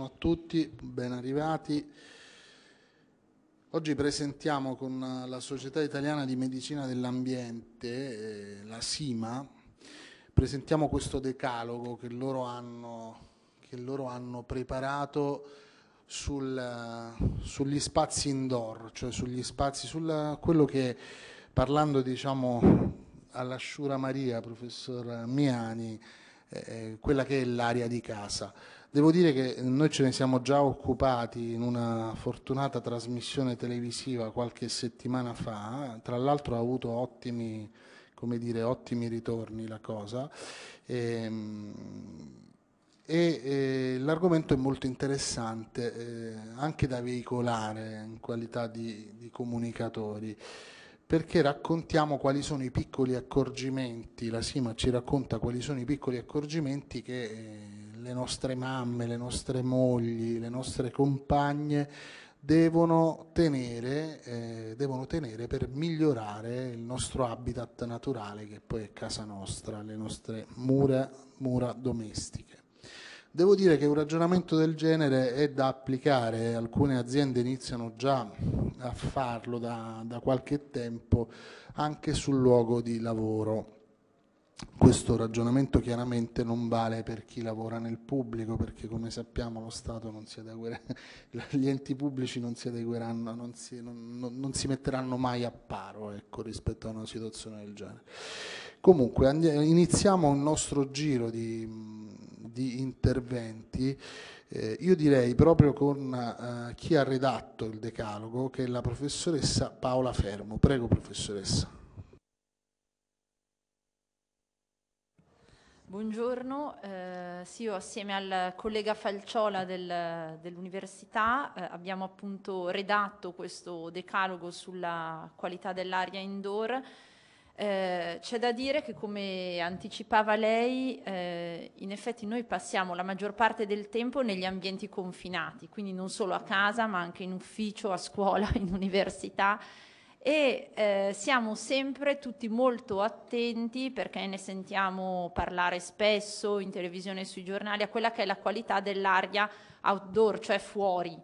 Buongiorno a tutti, ben arrivati. Oggi presentiamo con la Società Italiana di Medicina dell'Ambiente, eh, la SIMA, presentiamo questo decalogo che loro hanno, che loro hanno preparato sul, sugli spazi indoor, cioè sugli spazi, su quello che parlando diciamo all'Asciura Maria, professor Miani, eh, quella che è l'area di casa. Devo dire che noi ce ne siamo già occupati in una fortunata trasmissione televisiva qualche settimana fa, tra l'altro ha avuto ottimi, dire, ottimi ritorni la cosa. E, ehm, e, e l'argomento è molto interessante eh, anche da veicolare in qualità di, di comunicatori perché raccontiamo quali sono i piccoli accorgimenti, la Sima ci racconta quali sono i piccoli accorgimenti che eh, le nostre mamme, le nostre mogli, le nostre compagne devono tenere, eh, devono tenere per migliorare il nostro habitat naturale che poi è casa nostra, le nostre mura, mura domestiche. Devo dire che un ragionamento del genere è da applicare, alcune aziende iniziano già a farlo da, da qualche tempo anche sul luogo di lavoro. Questo ragionamento chiaramente non vale per chi lavora nel pubblico, perché come sappiamo lo Stato non si adeguerà, gli enti pubblici non si adegueranno, non si, non, non si metteranno mai a paro ecco, rispetto a una situazione del genere. Comunque iniziamo il nostro giro di, di interventi. Eh, io direi proprio con eh, chi ha redatto il decalogo, che è la professoressa Paola Fermo. Prego professoressa. Buongiorno, eh, sì, io assieme al collega Falciola del, dell'Università eh, abbiamo appunto redatto questo decalogo sulla qualità dell'aria indoor. Eh, c'è da dire che come anticipava lei, eh, in effetti noi passiamo la maggior parte del tempo negli ambienti confinati, quindi non solo a casa ma anche in ufficio, a scuola, in università e eh, siamo sempre tutti molto attenti perché ne sentiamo parlare spesso in televisione e sui giornali a quella che è la qualità dell'aria outdoor, cioè fuori.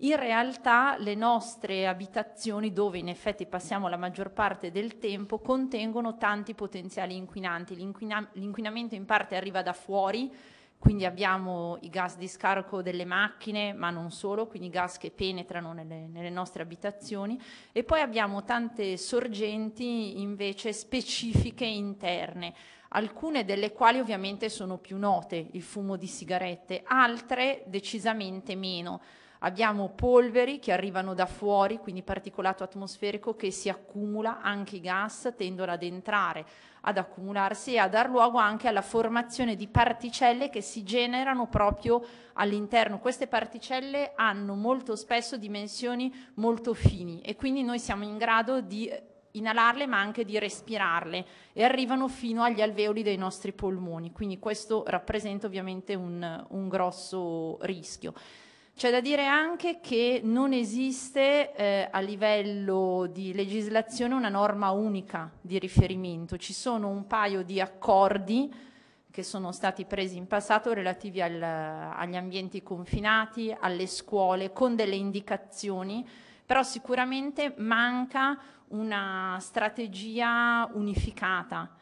In realtà le nostre abitazioni, dove in effetti passiamo la maggior parte del tempo, contengono tanti potenziali inquinanti. L'inquina- l'inquinamento in parte arriva da fuori, quindi abbiamo i gas di scarico delle macchine, ma non solo, quindi gas che penetrano nelle, nelle nostre abitazioni e poi abbiamo tante sorgenti invece specifiche interne alcune delle quali ovviamente sono più note, il fumo di sigarette, altre decisamente meno. Abbiamo polveri che arrivano da fuori, quindi particolato atmosferico che si accumula, anche i gas tendono ad entrare ad accumularsi e a dar luogo anche alla formazione di particelle che si generano proprio all'interno. Queste particelle hanno molto spesso dimensioni molto fini e quindi noi siamo in grado di eh, inalarle ma anche di respirarle e arrivano fino agli alveoli dei nostri polmoni, quindi questo rappresenta ovviamente un, un grosso rischio. C'è da dire anche che non esiste eh, a livello di legislazione una norma unica di riferimento, ci sono un paio di accordi che sono stati presi in passato relativi al, agli ambienti confinati, alle scuole, con delle indicazioni, però sicuramente manca una strategia unificata.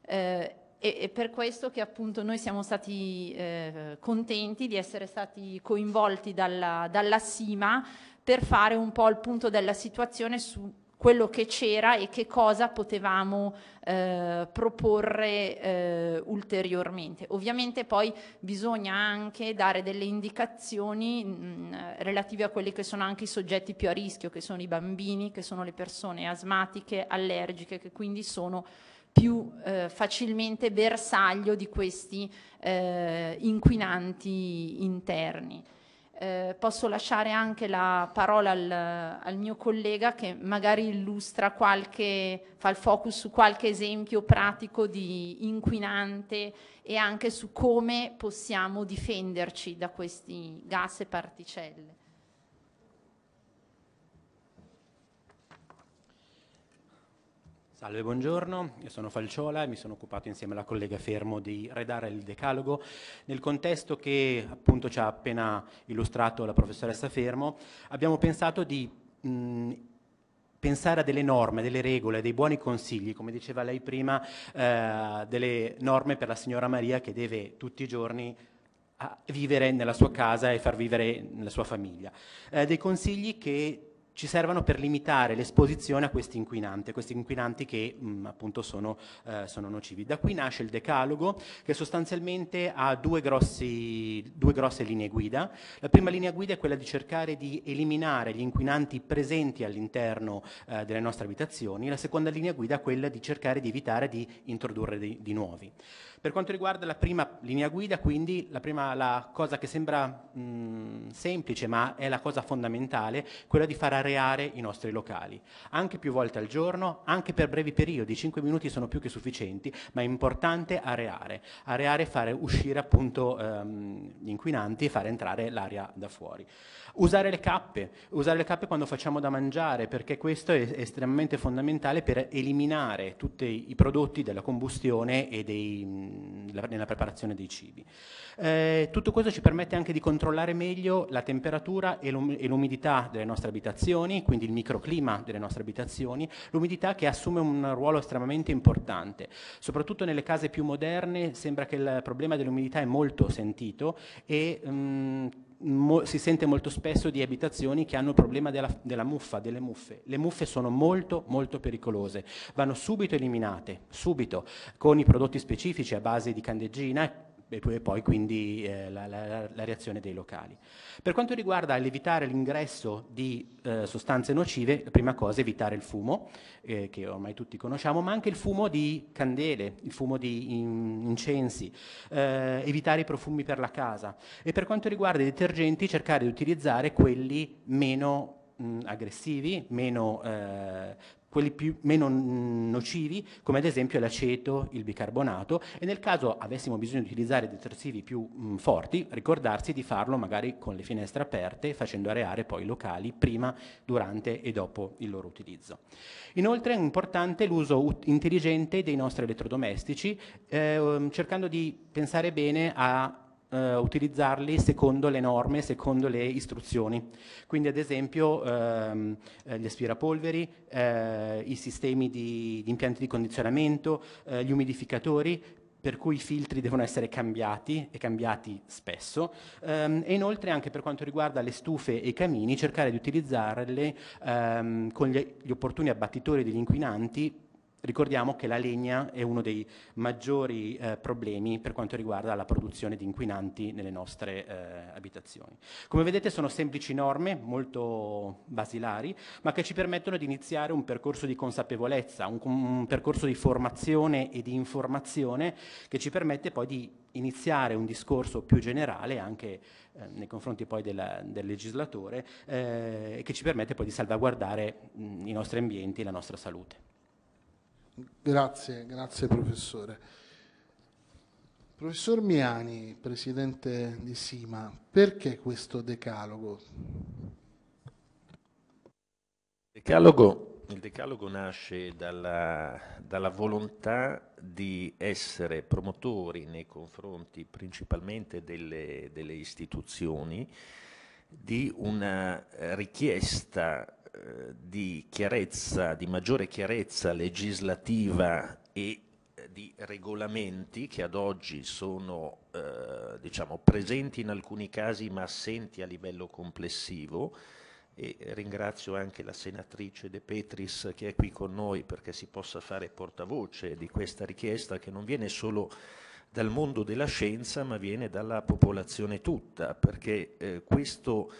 Eh, è per questo che appunto noi siamo stati eh, contenti di essere stati coinvolti dalla, dalla SIMA per fare un po' il punto della situazione su quello che c'era e che cosa potevamo eh, proporre eh, ulteriormente. Ovviamente poi bisogna anche dare delle indicazioni mh, mm, relative a quelli che sono anche i soggetti più a rischio, che sono i bambini, che sono le persone asmatiche, allergiche, che quindi sono più eh, facilmente bersaglio di questi eh, inquinanti interni. Eh, posso lasciare anche la parola al, al, mio collega che magari illustra qualche, fa il focus su qualche esempio pratico di inquinante e anche su come possiamo difenderci da questi gas e particelle. Salve, buongiorno, io sono Falciola e mi sono occupato insieme alla collega Fermo di redare il decalogo nel contesto che appunto ci ha appena illustrato la professoressa Fermo. Abbiamo pensato di mh, pensare a delle norme, delle regole, dei buoni consigli, come diceva lei prima, eh, delle norme per la signora Maria che deve tutti i giorni ah, vivere nella sua casa e far vivere la sua famiglia. Eh, dei consigli che ci servono per limitare l'esposizione a questi inquinanti, a questi inquinanti che mh, mm, appunto sono, eh, sono, nocivi. Da qui nasce il decalogo che sostanzialmente ha due, grossi, due grosse linee guida. La prima linea guida è quella di cercare di eliminare gli inquinanti presenti all'interno eh, delle nostre abitazioni, la seconda linea guida è quella di cercare di evitare di introdurre di, di nuovi. Per quanto riguarda la prima linea guida, quindi la, prima, la cosa che sembra mh, semplice ma è la cosa fondamentale, quella di far areare i nostri locali, anche più volte al giorno, anche per brevi periodi, 5 minuti sono più che sufficienti, ma è importante areare, areare e fare uscire appunto ehm, gli inquinanti e fare entrare l'aria da fuori. Usare le cappe, usare le cappe quando facciamo da mangiare, perché questo è estremamente fondamentale per eliminare tutti i prodotti della combustione e dei, nella preparazione dei cibi. Eh, tutto questo ci permette anche di controllare meglio la temperatura e l'umidità delle nostre abitazioni, quindi il microclima delle nostre abitazioni, l'umidità che assume un ruolo estremamente importante. Soprattutto nelle case più moderne sembra che il problema dell'umidità è molto sentito e mh, mo- si sente molto spesso di abitazioni che hanno il problema della, della, muffa, delle muffe. Le muffe sono molto molto pericolose, vanno subito eliminate, subito, con i prodotti specifici a base di candeggina e poi quindi eh, la, la, la, reazione dei locali. Per quanto riguarda l'evitare l'ingresso di eh, sostanze nocive, la prima cosa è evitare il fumo, eh, che ormai tutti conosciamo, ma anche il fumo di candele, il fumo di in, incensi, eh, evitare i profumi per la casa e per quanto riguarda i detergenti cercare di utilizzare quelli meno mm, aggressivi, meno eh, quelli più, meno nocivi, come ad esempio l'aceto, il bicarbonato, e nel caso avessimo bisogno di utilizzare detersivi più mh, forti, ricordarsi di farlo magari con le finestre aperte, facendo areare poi i locali prima, durante e dopo il loro utilizzo. Inoltre è importante l'uso intelligente dei nostri elettrodomestici, eh, cercando di pensare bene a eh, utilizzarli secondo le norme, secondo le istruzioni. Quindi ad esempio ehm, eh, gli aspirapolveri, eh, i sistemi di, di, impianti di condizionamento, eh, gli umidificatori, per cui i filtri devono essere cambiati e cambiati spesso ehm, e inoltre anche per quanto riguarda le stufe e i camini cercare di utilizzarle ehm, con gli, gli opportuni abbattitori degli inquinanti Ricordiamo che la legna è uno dei maggiori eh, problemi per quanto riguarda la produzione di inquinanti nelle nostre eh, abitazioni. Come vedete sono semplici norme, molto basilari, ma che ci permettono di iniziare un percorso di consapevolezza, un, un percorso di formazione e di informazione che ci permette poi di iniziare un discorso più generale anche eh, nei confronti poi della, del legislatore eh, che ci permette poi di salvaguardare mh, mm, i nostri ambienti e la nostra salute. Grazie, grazie professore. Professor Miani, presidente di Sima, perché questo decalogo? decalogo il decalogo nasce dalla, dalla volontà di essere promotori nei confronti principalmente delle, delle istituzioni di una richiesta eh, di chiarezza, di maggiore chiarezza legislativa e eh, di regolamenti che ad oggi sono eh, diciamo, presenti in alcuni casi ma assenti a livello complessivo e ringrazio anche la senatrice De Petris che è qui con noi perché si possa fare portavoce di questa richiesta che non viene solo dal mondo della scienza ma viene dalla popolazione tutta perché eh, questo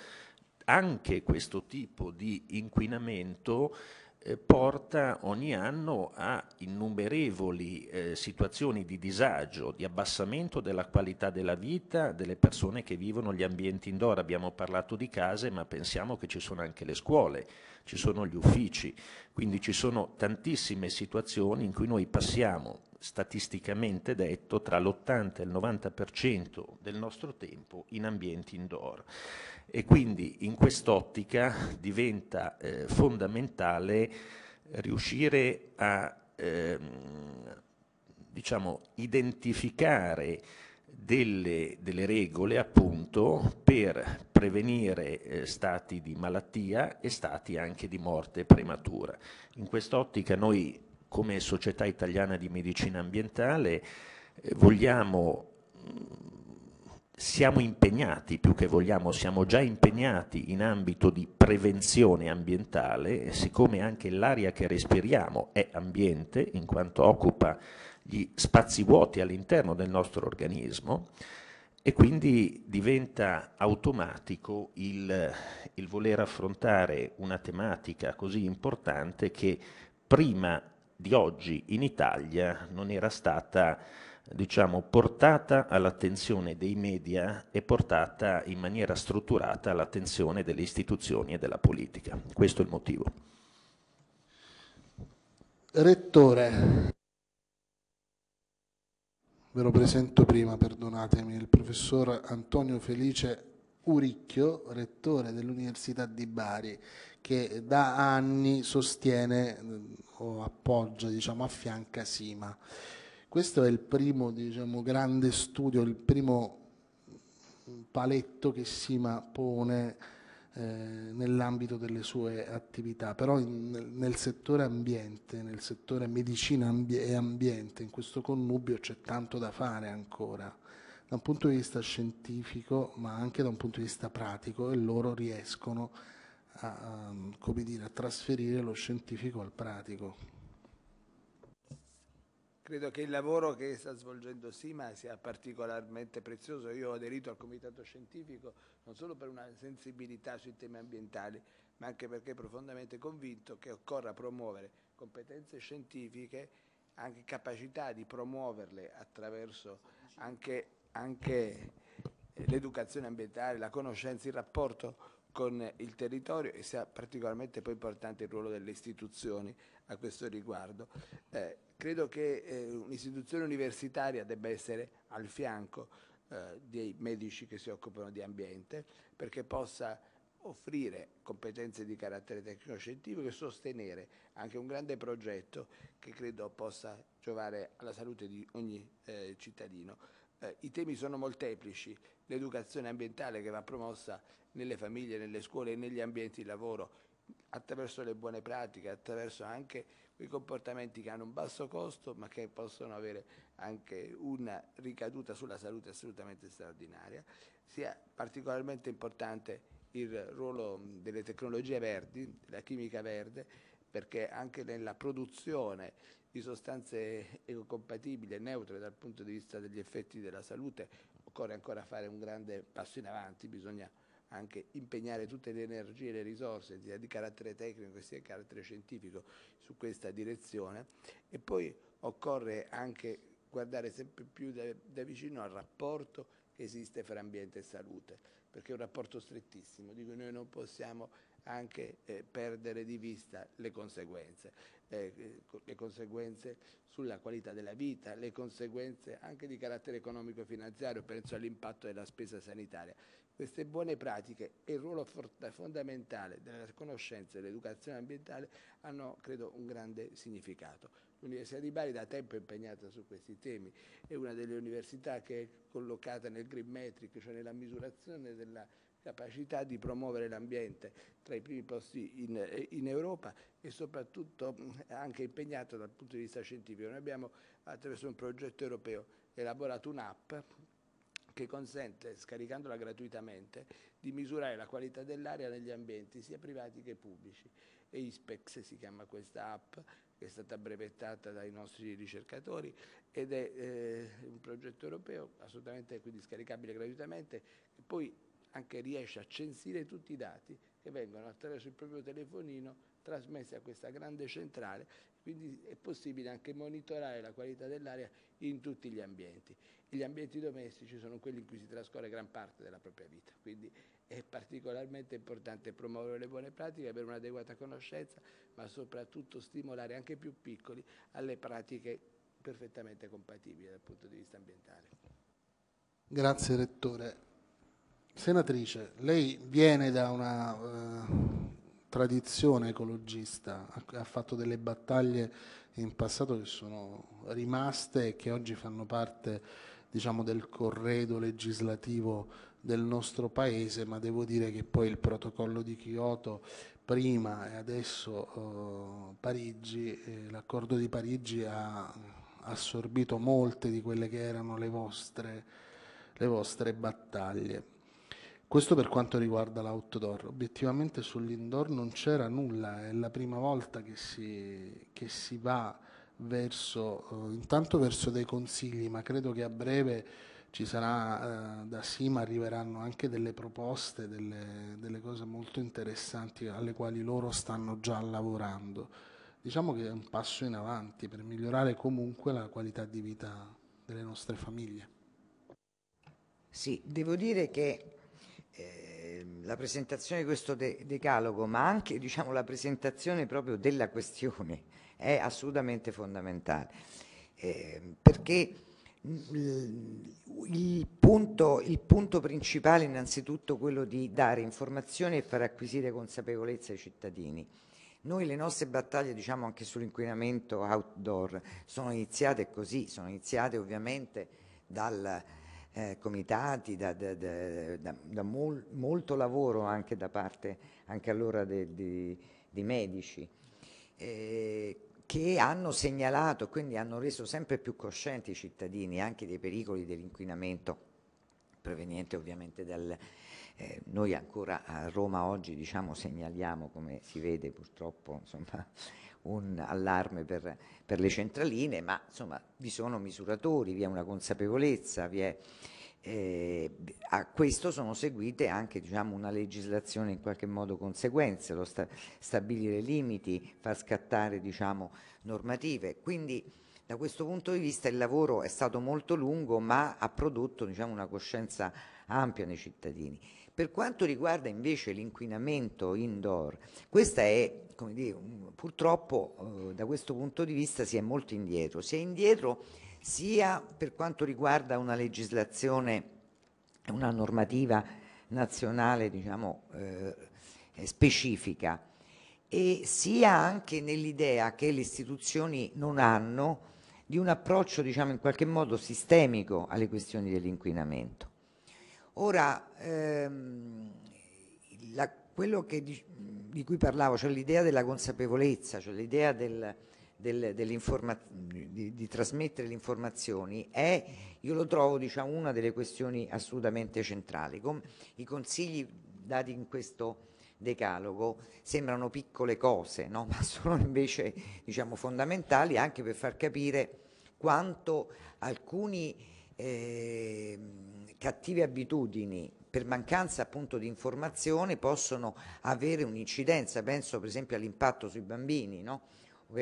anche questo tipo di inquinamento eh, porta ogni anno a innumerevoli eh, situazioni di disagio, di abbassamento della qualità della vita delle persone che vivono gli ambienti indoor. Abbiamo parlato di case, ma pensiamo che ci sono anche le scuole, ci sono gli uffici, quindi ci sono tantissime situazioni in cui noi passiamo statisticamente detto tra l'80 e il 90% del nostro tempo in ambienti indoor e quindi in quest'ottica diventa eh, fondamentale riuscire a ehm, diciamo, identificare delle, delle, regole appunto per prevenire eh, stati di malattia e stati anche di morte prematura. In quest'ottica noi come Società Italiana di Medicina Ambientale eh, vogliamo, siamo impegnati più che vogliamo, siamo già impegnati in ambito di prevenzione ambientale, siccome anche l'aria che respiriamo è ambiente in quanto occupa gli spazi vuoti all'interno del nostro organismo e quindi diventa automatico il, il voler affrontare una tematica così importante che prima di oggi in Italia non era stata diciamo, portata all'attenzione dei media e portata in maniera strutturata all'attenzione delle istituzioni e della politica. Questo è il motivo. Rettore, ve lo presento prima, perdonatemi, il professor Antonio Felice Uricchio, rettore dell'Università di Bari, che da anni sostiene mm, o appoggia, diciamo, affianca Sima. Questo è il primo diciamo, grande studio, il primo paletto che Sima pone eh, nell'ambito delle sue attività, però in, nel settore ambiente, nel settore medicina ambi e ambiente, in questo connubio c'è tanto da fare ancora da un punto di vista scientifico ma anche da un punto di vista pratico e loro riescono a, ehm, come dire, a trasferire lo scientifico al pratico. Credo che il lavoro che sta svolgendo Sima sia particolarmente prezioso. Io ho aderito al comitato scientifico non solo per una sensibilità sui temi ambientali, ma anche perché profondamente convinto che occorra promuovere competenze scientifiche, anche capacità di promuoverle attraverso anche anche eh, l'educazione ambientale, la conoscenza, il rapporto con il territorio e sia particolarmente poi importante il ruolo delle istituzioni a questo riguardo. Eh, credo che eh, un'istituzione universitaria debba essere al fianco eh, dei medici che si occupano di ambiente perché possa offrire competenze di carattere tecnico-scientifico e sostenere anche un grande progetto che credo possa giovare alla salute di ogni eh, cittadino. Eh, I temi sono molteplici, l'educazione ambientale che va promossa nelle famiglie, nelle scuole e negli ambienti di lavoro, attraverso le buone pratiche, attraverso anche quei comportamenti che hanno un basso costo ma che possono avere anche una ricaduta sulla salute assolutamente straordinaria, sia particolarmente importante il ruolo mm, delle tecnologie verdi, della chimica verde, perché anche nella produzione di sostanze ecocompatibili e neutre dal punto di vista degli effetti della salute, occorre ancora fare un grande passo in avanti, bisogna anche impegnare tutte le energie e le risorse sia di carattere tecnico sia di carattere scientifico su questa direzione e poi occorre anche guardare sempre più da, da vicino al rapporto che esiste fra ambiente e salute, perché è un rapporto strettissimo, dico noi non possiamo anche eh, perdere di vista le conseguenze, eh, eh, le conseguenze sulla qualità della vita, le conseguenze anche di carattere economico e finanziario, penso all'impatto della spesa sanitaria. Queste buone pratiche e il ruolo fondamentale della conoscenza e dell'educazione ambientale hanno, credo, un grande significato. L'Università di Bari da tempo è impegnata su questi temi, è una delle università che è collocata nel green metric, cioè nella misurazione della capacità di promuovere l'ambiente tra i primi posti in, in, Europa e soprattutto anche impegnato dal punto di vista scientifico. Noi abbiamo attraverso un progetto europeo elaborato un'app che consente, scaricandola gratuitamente, di misurare la qualità dell'aria negli ambienti sia privati che pubblici. E ISPEX si chiama questa app, che è stata brevettata dai nostri ricercatori ed è eh, un progetto europeo assolutamente quindi scaricabile gratuitamente, che poi anche riesce a censire tutti i dati che vengono attraverso il proprio telefonino trasmessi a questa grande centrale, quindi è possibile anche monitorare la qualità dell'aria in tutti gli ambienti. Gli ambienti domestici sono quelli in cui si trascorre gran parte della propria vita, quindi è particolarmente importante promuovere le buone pratiche, avere un'adeguata conoscenza, ma soprattutto stimolare anche i più piccoli alle pratiche perfettamente compatibili dal punto di vista ambientale. Grazie Rettore. Senatrice, lei viene da una eh, tradizione ecologista, ha, ha, fatto delle battaglie in passato che sono rimaste e che oggi fanno parte diciamo, del corredo legislativo del nostro Paese, ma devo dire che poi il protocollo di Kyoto prima e adesso eh, Parigi, eh, l'accordo di Parigi ha assorbito molte di quelle che erano le vostre, le vostre battaglie. Questo per quanto riguarda l'outdoor. Obiettivamente sull'indoor non c'era nulla, è la prima volta che si, che si va verso, eh, intanto verso dei consigli, ma credo che a breve ci sarà eh, da Sima arriveranno anche delle proposte, delle, delle, cose molto interessanti alle quali loro stanno già lavorando. Diciamo che è un passo in avanti per migliorare comunque la qualità di vita delle nostre famiglie. Sì, devo dire che Ehm, la presentazione di questo de decalogo, ma anche diciamo, la presentazione proprio della questione è assolutamente fondamentale, eh, perché mm, il punto, il punto, principale è innanzitutto quello di dare informazioni e far acquisire consapevolezza ai cittadini. Noi le nostre battaglie, diciamo anche sull'inquinamento outdoor, sono iniziate così, sono iniziate ovviamente dal, eh, comitati, da, da, da, da mol, molto lavoro anche da parte anche allora di, medici eh, che hanno segnalato, quindi hanno reso sempre più coscienti i cittadini anche dei pericoli dell'inquinamento proveniente ovviamente dal, eh, noi ancora a Roma oggi diciamo, segnaliamo, come si vede purtroppo, insomma, un allarme per, per, le centraline, ma insomma, vi sono misuratori, vi è una consapevolezza, vi è, eh, a questo sono seguite anche diciamo, una legislazione in qualche modo conseguenze, lo sta, stabilire limiti, far scattare diciamo, normative. Quindi da questo punto di vista il lavoro è stato molto lungo ma ha prodotto diciamo, una coscienza ampia nei cittadini. Per quanto riguarda invece l'inquinamento indoor, questa è, come dire, purtroppo eh, da questo punto di vista si è molto indietro, si è indietro sia per quanto riguarda una legislazione, una normativa nazionale diciamo, eh, specifica, e sia anche nell'idea che le istituzioni non hanno di un approccio diciamo, in qualche modo sistemico alle questioni dell'inquinamento. Ora, ehm, la, quello di, di, cui parlavo, cioè l'idea della consapevolezza, cioè l'idea del, del, di, di, trasmettere le informazioni è, io lo trovo, diciamo, una delle questioni assolutamente centrali. Com, I consigli dati in questo decalogo sembrano piccole cose, no? ma sono invece diciamo, fondamentali anche per far capire quanto alcuni eh, cattive abitudini per mancanza appunto di informazione possono avere un'incidenza, penso per esempio all'impatto sui bambini, no?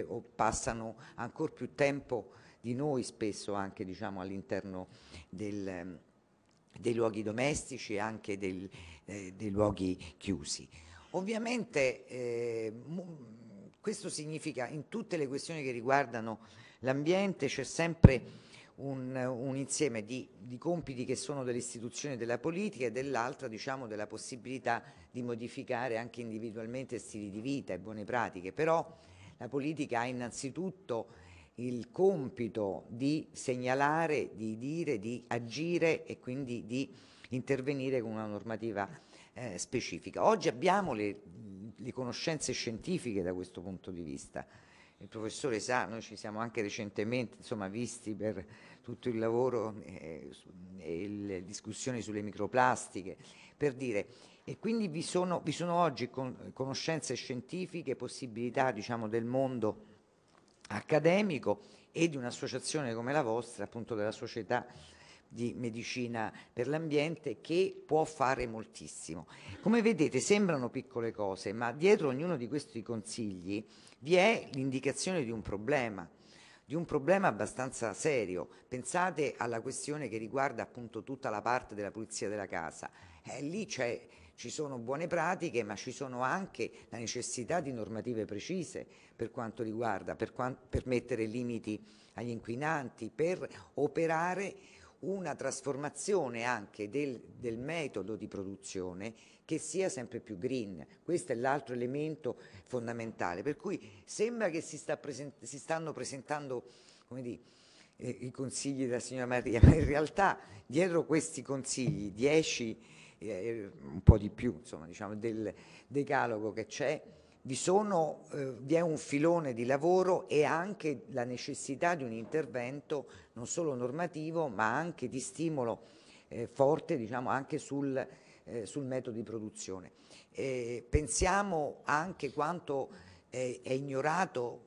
o passano ancora più tempo di noi spesso anche diciamo, all'interno dei luoghi domestici e anche del, eh, dei luoghi chiusi. Ovviamente eh, questo significa in tutte le questioni che riguardano l'ambiente c'è sempre un, un insieme di, di, compiti che sono delle istituzioni della politica e dell'altra diciamo, della possibilità di modificare anche individualmente stili di vita e buone pratiche. Però la politica ha innanzitutto il compito di segnalare, di dire, di agire e quindi di intervenire con una normativa eh, specifica. Oggi abbiamo le, le, conoscenze scientifiche da questo punto di vista. Il professore sa, noi ci siamo anche recentemente insomma, visti per tutto il lavoro eh, e le discussioni sulle microplastiche, per dire, e quindi vi sono, vi sono oggi conoscenze scientifiche, possibilità diciamo, del mondo accademico e di un'associazione come la vostra, appunto della società di medicina per l'ambiente che può fare moltissimo. Come vedete sembrano piccole cose, ma dietro ognuno di questi consigli vi è l'indicazione di un problema di un problema abbastanza serio. Pensate alla questione che riguarda appunto tutta la parte della pulizia della casa. Eh, lì ci sono buone pratiche, ma ci sono anche la necessità di normative precise per quanto riguarda, per, per mettere limiti agli inquinanti, per operare una trasformazione anche del, del, metodo di produzione che sia sempre più green. Questo è l'altro elemento fondamentale. Per cui sembra che si, sta present- si stanno presentando dire, eh, i consigli della signora Maria, ma in realtà dietro questi consigli, 10, eh, un po' di più, insomma, diciamo, del decalogo che c'è, vi, sono, eh, vi, è un filone di lavoro e anche la necessità di un intervento non solo normativo ma anche di stimolo eh, forte diciamo, anche sul, eh, sul, metodo di produzione. Eh, pensiamo anche quanto eh, è ignorato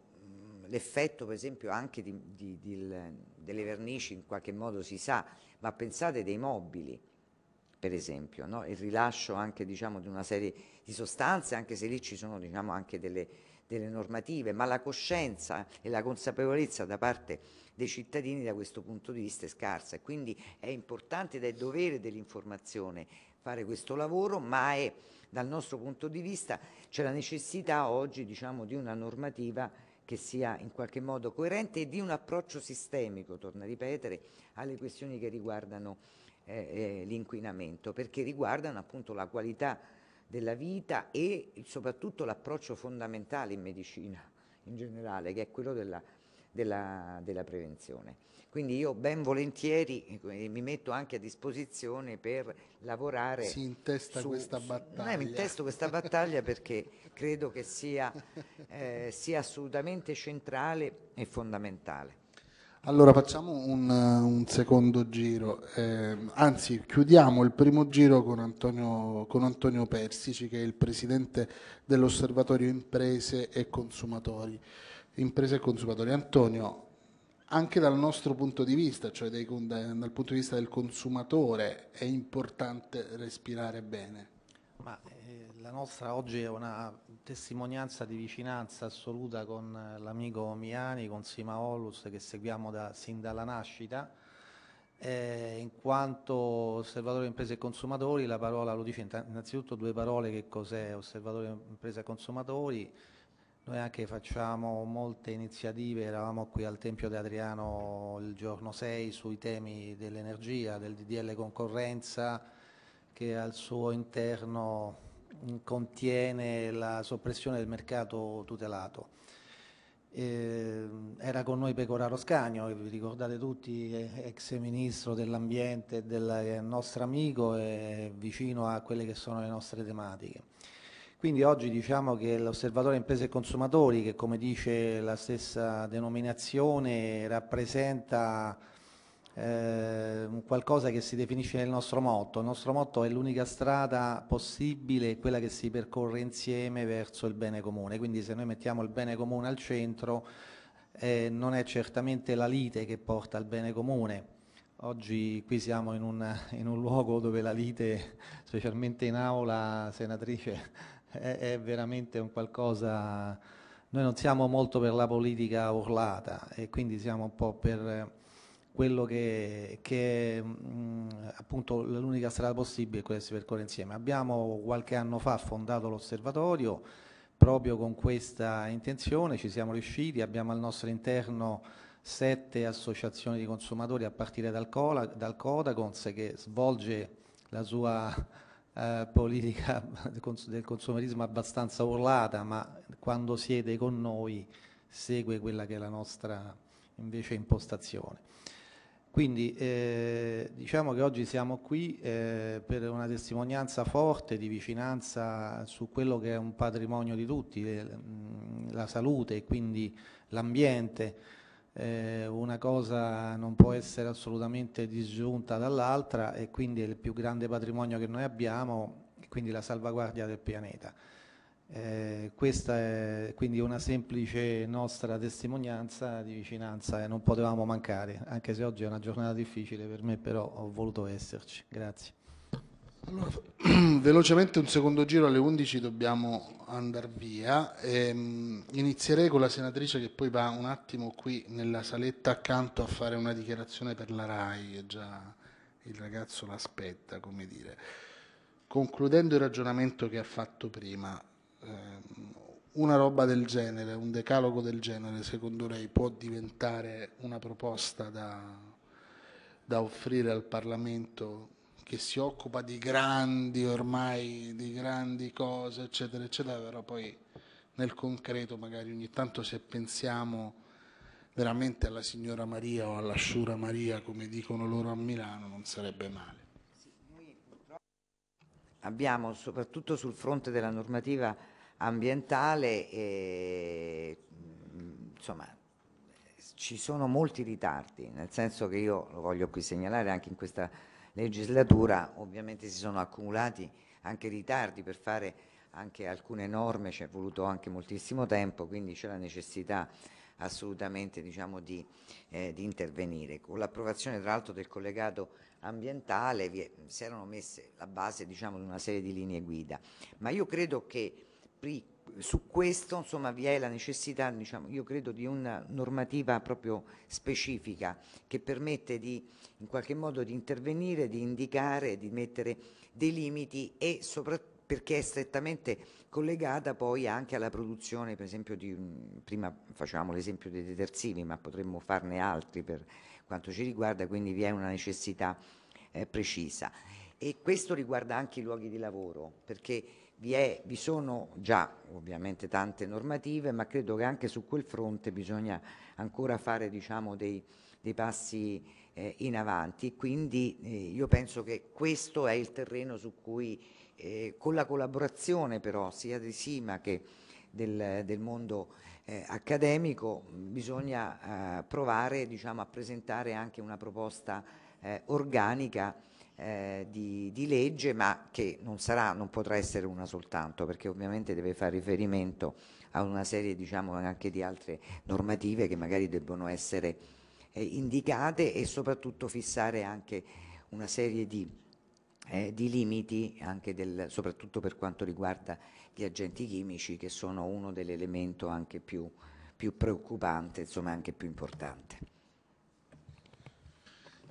l'effetto per esempio anche di, di, di, delle vernici in qualche modo si sa, ma pensate dei mobili per esempio, no? il rilascio anche diciamo, di una serie di di sostanze, anche se lì ci sono diciamo, anche delle, delle normative, ma la coscienza e la consapevolezza da parte dei cittadini da questo punto di vista è scarsa e quindi è importante ed è dovere dell'informazione fare questo lavoro, ma è, dal nostro punto di vista c'è la necessità oggi diciamo, di una normativa che sia in qualche modo coerente e di un approccio sistemico, torno a ripetere, alle questioni che riguardano eh, eh l'inquinamento, perché riguardano appunto la qualità della vita e soprattutto l'approccio fondamentale in medicina in generale, che è quello della, della, della prevenzione. Quindi io ben volentieri eh, mi metto anche a disposizione per lavorare. Si intesta su, questa battaglia. Su, no, mi intesto questa battaglia perché credo che sia, eh, sia assolutamente centrale e fondamentale. Allora facciamo un, un secondo giro, eh, anzi chiudiamo il primo giro con Antonio, con Antonio Persici che è il presidente dell'osservatorio imprese e consumatori. Imprese e consumatori. Antonio, anche dal nostro punto di vista, cioè dei, dal punto di vista del consumatore, è importante respirare bene. Ma, eh, la nostra oggi è una testimonianza di vicinanza assoluta con eh, l'amico Miani, con Sima Olus, che seguiamo da, sin dalla nascita. Eh, in quanto osservatore imprese e consumatori, la parola lo dice innanzitutto due parole che cos'è osservatore imprese e consumatori. Noi anche facciamo molte iniziative, eravamo qui al Tempio di Adriano il giorno 6 sui temi dell'energia, del DDL concorrenza, che al suo interno contiene la soppressione del mercato tutelato. Eh, era con noi Pecoraro Scagno, che vi ricordate tutti, eh, ex ministro dell'ambiente, del nostro amico e vicino a quelle che sono le nostre tematiche. Quindi oggi diciamo che l'osservatore imprese e consumatori, che come dice la stessa denominazione, rappresenta eh, qualcosa che si definisce nel nostro motto. Il nostro motto è l'unica strada possibile, quella che si percorre insieme verso il bene comune. Quindi se noi mettiamo il bene comune al centro, eh, non è certamente la lite che porta al bene comune. Oggi qui siamo in un, in un luogo dove la lite, specialmente in aula, senatrice, è, è veramente un qualcosa... Noi non siamo molto per la politica urlata e quindi siamo un po' per quello che, che è mm, mh, appunto l'unica strada possibile è quella di si percorre insieme. Abbiamo qualche anno fa fondato l'osservatorio proprio con questa intenzione, ci siamo riusciti, abbiamo al nostro interno sette associazioni di consumatori a partire dal, Cola, dal Codacons che svolge la sua eh, politica del consumerismo abbastanza urlata, ma quando siede con noi segue quella che è la nostra invece impostazione. Quindi eh, diciamo che oggi siamo qui eh, per una testimonianza forte di vicinanza su quello che è un patrimonio di tutti, eh, mm, la salute e quindi l'ambiente. Eh, una cosa non può essere assolutamente disgiunta dall'altra e quindi è il più grande patrimonio che noi abbiamo, quindi la salvaguardia del pianeta. Eh, questa è quindi una semplice nostra testimonianza di vicinanza e non potevamo mancare, anche se oggi è una giornata difficile per me, però ho voluto esserci. Grazie. Allora, velocemente un secondo giro alle 11 dobbiamo andare via. Ehm, inizierei con la senatrice che poi va un attimo qui nella saletta accanto a fare una dichiarazione per la RAI, e già il ragazzo l'aspetta, come dire. Concludendo il ragionamento che ha fatto prima, una roba del genere, un decalogo del genere, secondo lei può diventare una proposta da, da offrire al Parlamento che si occupa di grandi ormai, di grandi cose, eccetera, eccetera, però poi nel concreto magari ogni tanto se pensiamo veramente alla signora Maria o alla Sciura Maria, come dicono loro a Milano, non sarebbe male. Sì, Abbiamo soprattutto sul fronte della normativa ambientale e, mm, insomma ci sono molti ritardi, nel senso che io lo voglio qui segnalare anche in questa legislatura, ovviamente si sono accumulati anche ritardi per fare anche alcune norme, ci è voluto anche moltissimo tempo, quindi c'è la necessità assolutamente diciamo, di, eh, di, intervenire. Con l'approvazione tra l'altro del collegato ambientale è, si erano messe la base diciamo, di una serie di linee guida, ma io credo che su questo insomma, vi è la necessità, diciamo, io credo, di una normativa proprio specifica che permette di, in qualche modo di intervenire, di indicare, di mettere dei limiti e soprattutto perché è strettamente collegata poi anche alla produzione, per esempio, di, prima facciamo l'esempio dei detersivi, ma potremmo farne altri per quanto ci riguarda, quindi vi è una necessità eh, precisa. E questo riguarda anche i luoghi di lavoro, perché vi, è, vi, sono già ovviamente tante normative, ma credo che anche su quel fronte bisogna ancora fare diciamo, dei, dei, passi eh, in avanti. Quindi eh, io penso che questo è il terreno su cui, eh, con la collaborazione però sia di Sima che del, del mondo eh, accademico, bisogna eh, provare diciamo, a presentare anche una proposta eh, organica eh, di, di, legge, ma che non, sarà, non potrà essere una soltanto, perché ovviamente deve fare riferimento a una serie diciamo, anche di altre normative che magari debbono essere eh, indicate e soprattutto fissare anche una serie di, eh, di limiti, del, soprattutto per quanto riguarda gli agenti chimici, che sono uno dell'elemento anche più, più preoccupante, insomma anche più importante.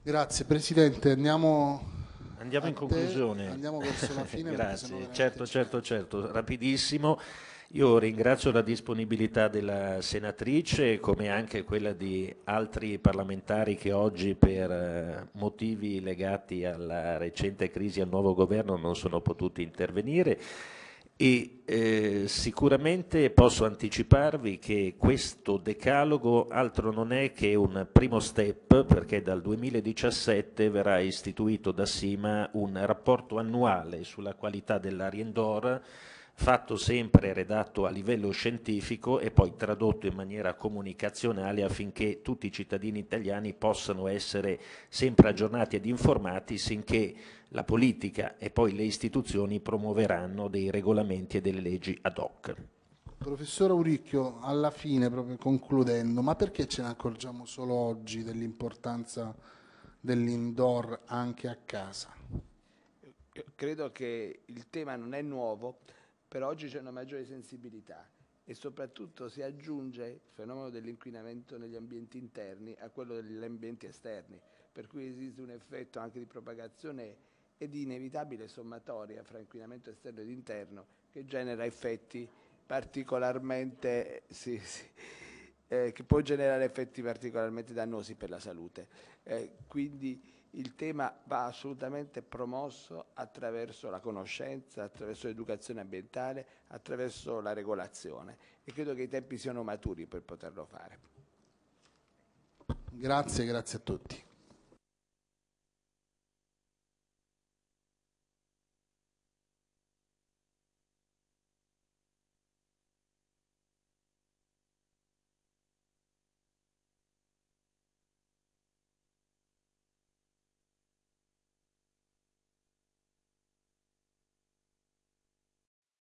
Grazie Presidente, andiamo Andiamo in te. conclusione. Andiamo verso la fine. Grazie, certo, certo, certo, rapidissimo. Io ringrazio la disponibilità della senatrice come anche quella di altri parlamentari che oggi per eh, motivi legati alla recente crisi al nuovo governo non sono potuti intervenire e eh, sicuramente posso anticiparvi che questo decalogo altro non è che un primo step perché dal 2017 verrà istituito da Sima un rapporto annuale sulla qualità dell'aria indoor fatto sempre redatto a livello scientifico e poi tradotto in maniera comunicazionale affinché tutti i cittadini italiani possano essere sempre aggiornati ed informati sinché la politica e poi le istituzioni promuoveranno dei regolamenti e delle leggi ad hoc. Professore Auricchio, alla fine, proprio concludendo, ma perché ce ne accorgiamo solo oggi dell'importanza dell'indoor anche a casa? Io credo che il tema non è nuovo, però oggi c'è una maggiore sensibilità e soprattutto si aggiunge il fenomeno dell'inquinamento negli ambienti interni a quello degli ambienti esterni, per cui esiste un effetto anche di propagazione e di inevitabile sommatoria fra inquinamento esterno ed interno che genera effetti particolarmente sì, sì, eh, che può generare effetti particolarmente dannosi per la salute. Eh, quindi, il tema va assolutamente promosso attraverso la conoscenza, attraverso l'educazione ambientale, attraverso la regolazione e credo che i tempi siano maturi per poterlo fare. Grazie, grazie a tutti.